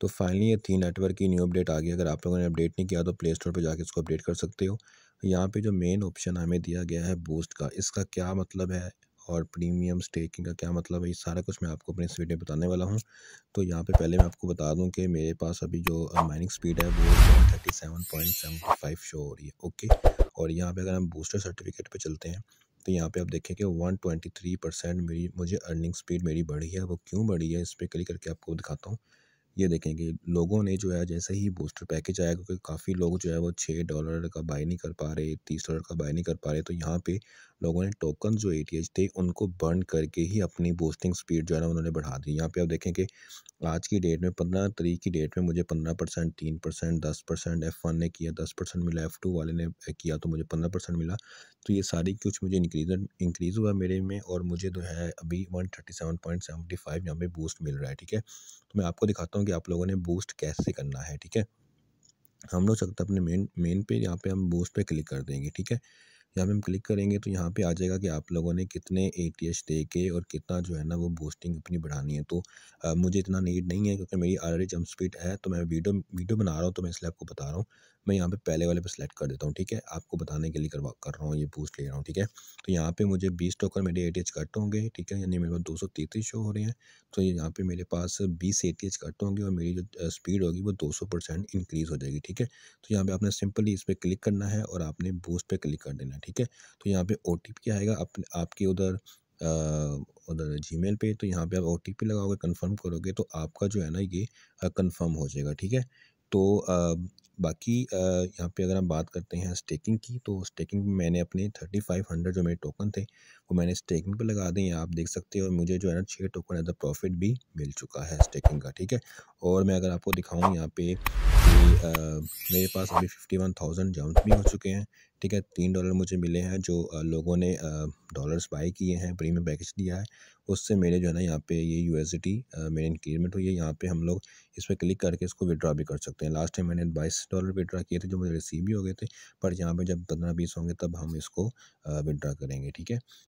तो फाइनली ये थी नेटवर्क की न्यू अपडेट आ गई अगर आप लोगों ने अपडेट नहीं किया तो प्ले स्टोर पर जाकर इसको अपडेट कर सकते हो यहाँ पे जो मेन ऑप्शन हमें दिया गया है बूस्ट का इसका क्या मतलब है और प्रीमियम स्टेकिंग का क्या मतलब है ये सारा कुछ मैं आपको अपने इस वीडियो में बताने वाला हूँ तो यहाँ पे पहले मैं आपको बता दूँ कि मेरे पास अभी जो माइनिंग स्पीड है वो thirty seven point seven five show हो रही है ओके और यहाँ पे अगर हम बूस्टर सर्टिफिकेट पे चलते हैं तो यहाँ पे आप देखें कि वन ट्वेंटी थ्री परसेंट मेरी मुझे अर्निंग स्पीड मेरी बढ़ी है वो क्यों बढ़ी है इस पर क्लिक करके आपको दिखाता हूँ ये देखेंगे लोगों ने जो है जैसे ही बूस्टर पैकेज आया क्योंकि काफ़ी लोग जो है वो छः डॉलर का बाय नहीं कर पा रहे तीस डॉलर का बाय नहीं कर पा रहे तो यहाँ पे लोगों ने टोकन जो ए थे उनको बर्न करके ही अपनी बूस्टिंग स्पीड जो है ना उन्होंने बढ़ा दी यहाँ पे आप देखेंगे आज की डेट में पंद्रह तरीक की डेट में मुझे पंद्रह परसेंट तीन परसेंट दस परसेंट एफ़ वन ने किया दस परसेंट मिला एफ़ टू वाले ने किया तो मुझे पंद्रह परसेंट मिला तो ये सारी कुछ मुझे इंक्रीज इंक्रीज़ हुआ मेरे में और मुझे जो है अभी one thirty seven point seventy five यहाँ पे बूस्ट मिल रहा है ठीक है तो मैं आपको दिखाता हूँ कि आप लोगों ने बूस्ट कैसे करना है ठीक है हम लोग सकते अपने मेन मेन पे यहाँ पे हम बूस्ट पे क्लिक कर देंगे ठीक है यहाँ पे हम क्लिक करेंगे तो यहाँ पे आ जाएगा कि आप लोगों ने कितने ए टी एच दे के और कितना जो है ना वो बूस्टिंग अपनी बढ़ानी है तो आ, मुझे इतना नीड नहीं है क्योंकि मेरी ऑलरेडी जंप स्पीड है तो मैं वीडियो वीडियो बना रहा हूँ तो मैं इसलिए आपको बता रहा हूँ मैं यहाँ पे पहले वाले पे सेलेक्ट कर देता हूँ ठीक है आपको बताने के लिए करवा कर रहा हूँ ये बूस्ट ले रहा हूँ ठीक है तो यहाँ पे मुझे बीस टोकन मेरे ए टी एच कट होंगे ठीक है यानी मेरे पास दो सौ तैंतीस शो हो रहे हैं तो यहाँ पे मेरे पास बीस ए टी एच कट होंगे और मेरी जो स्पीड होगी वो दो सौ परसेंट इंक्रीज़ हो जाएगी ठीक है तो यहाँ पर आपने सिंपली इस पर क्लिक करना है और आपने बूस्ट पर क्लिक कर देना है ठीक है तो यहाँ पे ओ आएगा अपने आपके उधर उधर जी मेल तो यहाँ पे आप ओ लगाओगे कंफर्म करोगे तो आपका जो है ना ये कंफर्म हो जाएगा ठीक है तो आ, बाकी यहाँ पे अगर हम बात करते हैं स्टेकिंग की तो स्टेकिंग में मैंने अपने थर्टी फाइव हंड्रेड जो मेरे टोकन थे वो मैंने स्टेकिंग पे लगा दिए आप देख सकते हो और मुझे जो है ना छः टोकन एज प्रॉफिट भी मिल चुका है स्टेकिंग का ठीक है और मैं अगर आपको दिखाऊँ यहाँ पे कि मेरे पास अभी फिफ्टी वन थाउजेंड जम भी हो चुके हैं ठीक है तीन डॉलर मुझे मिले हैं जो लोगों ने डॉलर्स बाई किए हैं प्रीमियम पैकेज दिया है उससे मेरे जो है ना यहाँ पे ये यू एस टी मेरे इंक्रीमेंट हुई है यहाँ पे हम लोग इस पर क्लिक करके इसको विड्रा भी कर सकते हैं लास्ट टाइम मैंने बाईस डॉलर विड्रा किए थे जो मुझे रिसीव भी हो गए थे पर यहाँ पर जब पंद्रह बीस होंगे तब हम इसको विड्रा करेंगे ठीक है